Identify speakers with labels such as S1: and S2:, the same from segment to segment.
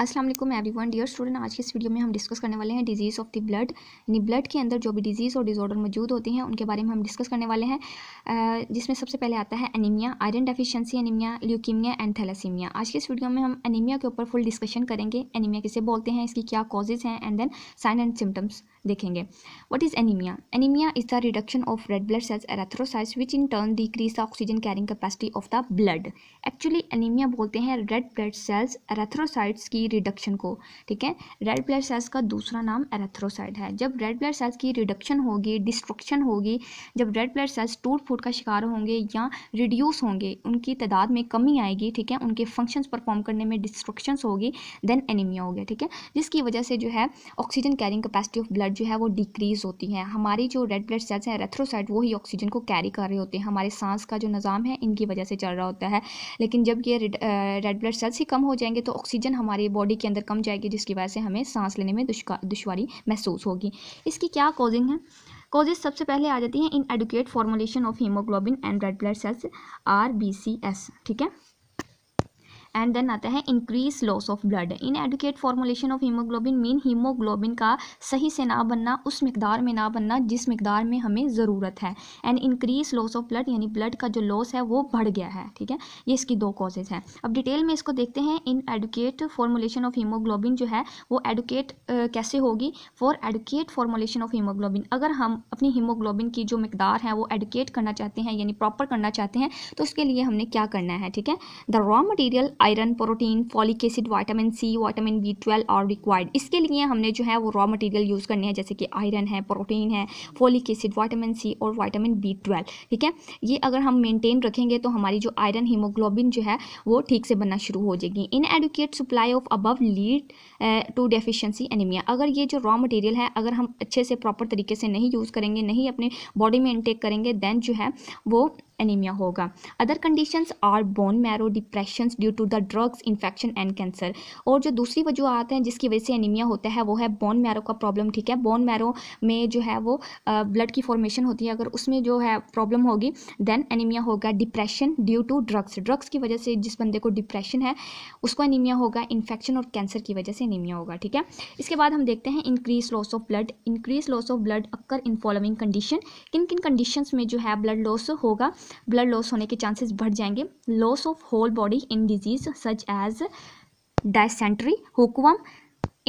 S1: अस्सलाम वालेकुम everyone dear student आज के इस वीडियो में हम डिस्कस करने वाले हैं डिजीज़ ऑफ द ब्लड यानी ब्लड के अंदर जो भी डिजीज़ और डिजॉर्डर मौजूद होते हैं उनके बारे में हम डिस्कस करने वाले हैं जिसमें सबसे पहले आता है anaemia iron deficiency anaemia leukaemia and thalassaemia आज के इस वीडियो में हम एनीमिया के ऊपर फुल डिस्कशन करेंगे एनीमिया किसे बोलते हैं इसकी क्या कॉजेज़ हैं and then sign and symptoms देखेंगे what is anaemia anaemia is the reduction of red blood cells erythrocytes which in turn decrease the oxygen carrying capacity of the blood actually anaemia बोलते हैं red blood cells erythrocytes की की reduction को ठीक है red blood sales का दूसरा नाम एरेथ्रोसाइड है जब रेड ब्लड सेल्स की रिडक्शन होगी डिस्ट्रक्शन होगी जब रेड ब्लड सेल्स टूट फूट का शिकार होंगे या रिड्यूस होंगे उनकी तादाद में कमी आएगी ठीक है उनके फंक्शंस परफॉर्म करने में डिस्ट्रक्शन होगी देन एनीमिया हो गया ठीक है जिसकी वजह से जो है oxygen carrying capacity of blood जो है वो डिक्रीज़ होती है हमारी जो रेड ब्लड सेल्स हैं एरेथ्रोसाइड वही ऑक्सीजन को कैरी कर रहे होते हैं हमारे सांस का जो निज़ाम है इनकी वजह से चल रहा होता है लेकिन जब ये रेड ब्लड सेल्स ही कम हो जाएंगे तो ऑक्सीजन हमारे बॉडी के अंदर कम जाएगी जिसकी वजह से हमें सांस लेने में दुश्वारी महसूस होगी इसकी क्या कॉजिंग है कॉजेज सबसे पहले आ जाती हैं inadequate formulation of haemoglobin and red blood cells R B C S ठीक है एंड देन आता है increase loss of blood inadequate formulation of haemoglobin mean haemoglobin का सही से ना बनना उस मकदार में ना बनना जिस मकदार में हमें ज़रूरत है and increase loss of blood यानी ब्लड का जो लॉस है वो बढ़ गया है ठीक है ये इसकी दो कॉजेज हैं अब डिटेल में इसको देखते हैं inadequate formulation of haemoglobin जो है वो एडुकेट कैसे होगी for adequate formulation of haemoglobin अगर हम अपनी हीमोग्लोबिन की जो मकदार है वो एडुकेट करना चाहते हैं यानी प्रॉपर करना चाहते हैं तो उसके लिए हमने क्या करना है ठीक है the raw material iron protein folic acid vitamin C vitamin B twelve और रिक्वायर्ड इसके लिए हमने जो है वो रॉ मटेरियल यूज़ करने हैं जैसे कि आयरन है प्रोटीन है फॉलिक एसिड वाइटामिन सी और वाइटामिन बी ट्वेल्व ठीक है ये अगर हम मेनटेन रखेंगे तो हमारी जो आयरन हीमोग्लोबिन जो है वो ठीक से बनना शुरू हो जाएगी inadequate supply of above lead to deficiency anaemia अगर ये जो रॉ मटेरियल है अगर हम अच्छे से प्रॉपर तरीके से नहीं यूज़ करेंगे नहीं अपने बॉडी में इंटेक करेंगे देन जो है वो एनीमिया होगा other conditions are bone marrow depression due to the drugs infection and cancer और जो दूसरी वजूहत हैं जिसकी वजह से एनीमिया होता है वो है बोन मैरो का प्रॉब्लम ठीक है बोन मैरो में जो है वो ब्लड की फॉर्मेशन होती है अगर उसमें जो है प्रॉब्लम होगी देन एनीमिया होगा depression due to drugs drugs की वजह से जिस बंदे को डिप्रेशन है उसको एनीमिया होगा इन्फेक्शन और कैंसर की वजह से एनीमिया होगा ठीक है इसके बाद हम देखते हैं increase loss of blood increase loss of blood occur in following condition किन किन कंडीशंस में जो है ब्लड लॉस होगा ब्लड लॉस होने के चांसेस बढ़ जाएंगे loss of whole body in disease such as dysentery hookworm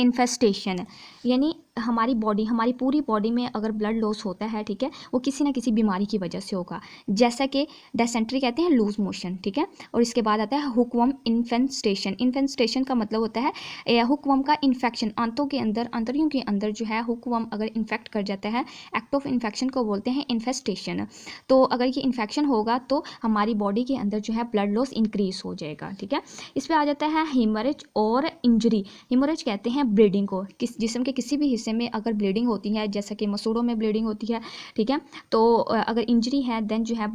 S1: infestation यानी हमारी बॉडी हमारी पूरी बॉडी में अगर ब्लड लॉस होता है ठीक है वो किसी ना किसी बीमारी की वजह से होगा जैसा कि डेसेंट्री कहते हैं लूज मोशन ठीक है और इसके बाद आता है हुकवम इन्फेंस्टेशन इन्फेंस्टेशन का मतलब होता है हुकवम का इन्फेक्शन आंतों के अंदर अंतरियों के अंदर जो है हुकवम अगर इन्फेक्ट कर जाता है एक्ट ऑफ इन्फेक्शन को बोलते हैं इन्फेस्टेशन तो अगर ये इन्फेक्शन होगा तो हमारी बॉडी के अंदर जो है ब्लड लॉस इंक्रीज हो जाएगा ठीक है इस पर आ जाता है हिमरेज और इंजरी हिमरेज कहते हैं ब्लीडिंग को किस जिसम के किसी भी हिस्से में अगर ब्लीडिंग होती है जैसा कि मसूड़ों में ब्लीडिंग होती है ठीक है तो अगर इंजरी है देन जो है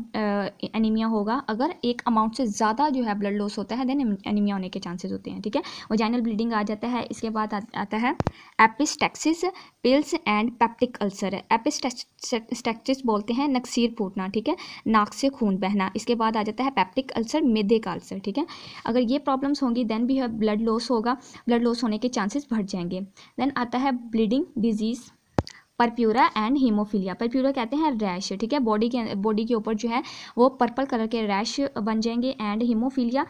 S1: एनीमिया होगा अगर एक अमाउंट से ज़्यादा जो है ब्लड लॉस होता है देन एनीमिया होने के चांसेस होते हैं ठीक है वजाइनल ब्लीडिंग आ जाता है इसके बाद आता है epistaxis piles and peptic ulcer epistaxis बोलते हैं नक्सीर फूटना ठीक है नाक से खून बहना इसके बाद आ जाता है पैप्टिक अल्सर मेदे का अल्सर ठीक है अगर ये प्रॉब्लम्स होंगी देन भी ब्लड लॉस होगा ब्लड लॉस होने के चांसेस बढ़ जाएंगे देन आता है bleeding bleeding disease purpura and haemophilia purpura कहते हैं रैश ठीक है बॉडी के बॉडी के ऊपर जो है वो पर्पल कलर के रैश बन जाएंगे एंड हीमोफीलिया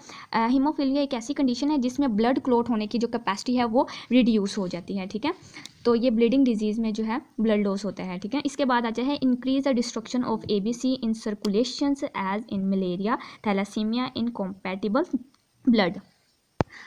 S1: हीमोफीलिया एक ऐसी कंडीशन है जिसमें ब्लड क्लोट होने की जो कैपेसिटी है वो रिड्यूस हो जाती है ठीक है तो ये ब्लीडिंग डिजीज़ में जो है ब्लड लॉस होता है ठीक है इसके बाद आ जाए increase the destruction of A B C in circulation as in malaria thalassaemia incompatible blood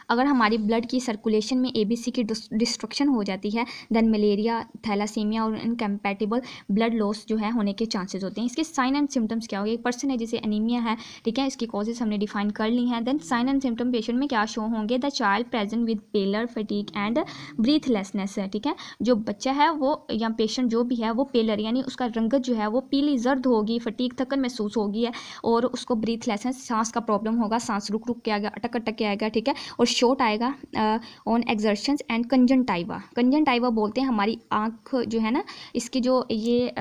S1: अगर हमारी ब्लड की सर्कुलेशन में ए की डिस्ट्रक्शन हो जाती है देन मलेरिया थैलासीमिया और इनकम्पैटिबल ब्लड लॉस जो है होने के चांसेज होते हैं इसके साइन एंड सिम्टम्स क्या होंगे एक पर्सन है जिसे एनीमिया है ठीक है इसकी कॉजेज हमने डिफाइन कर ली हैं then sign and symptom patient में क्या शो होंगे the child present with pallor fatigue and breathlessness है ठीक है जो बच्चा है वो या पेशेंट जो भी है वो पेलर यानी उसका रंगत जो है वो पीली जर्द होगी फटीक थकन महसूस होगी है और उसको ब्रीथलेसनेस सांस का प्रॉब्लम होगा सांस रुक रुक के आएगा अटक अटक के आएगा ठीक है और शॉर्ट आएगा on exertion and conjunctiva conjunctiva बोलते हैं हमारी आँख जो है ना इसकी जो ये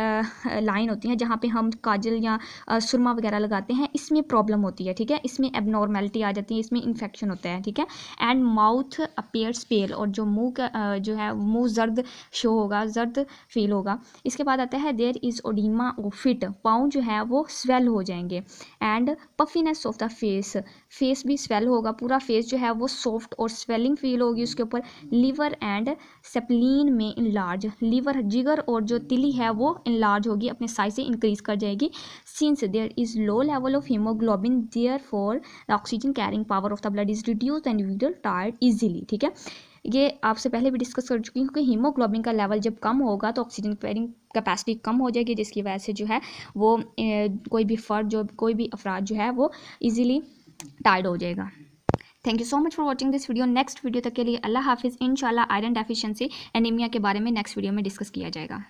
S1: लाइन होती है जहाँ पर हम काजल या सुरमा वगैरह लगाते हैं इसमें प्रॉब्लम होती है ठीक है इसमें एबनॉर्मेलिटी आ जाती है इसमें इन्फेक्शन होता है ठीक है एंड माउथ अपेयर्स पेल और जो मुँह का जो है मुंह जर्द शो होगा जर्द फील होगा इसके बाद आता है देयर इज़ ओडीमा फिट पाँव जो है वो स्वेल हो जाएंगे and puffiness of the face face भी स्वेल होगा पूरा फेस जो है वो सॉफ्ट और स्वेलिंग फील होगी उसके ऊपर लीवर एंड सेप्लिन में इनलार्ज लीवर जिगर और जो तिली है वो इनलार्ज होगी अपने साइज से इंक्रीज कर जाएगी since there is low level of haemoglobin therefore the oxygen carrying power of the blood is reduce and we tired easily ठीक है ये आपसे पहले भी डिस्कस कर चुकी हूँ कि हीमोग्लोबिन का लेवल जब कम होगा तो ऑक्सीजन कैरिंग कैपेसिटी कम हो जाएगी जिसकी वजह से जो है वो ए, कोई भी फर्द जो कोई भी अफराद जो है वो इजीली टायर्ड हो जाएगा thank you so much for watching this video next video तक के लिए अल्लाह हाफिज़ इनशाला आयरन डेफिशिएंसी एनीमिया के बारे में नेक्स्ट वीडियो में डिस्कस किया जाएगा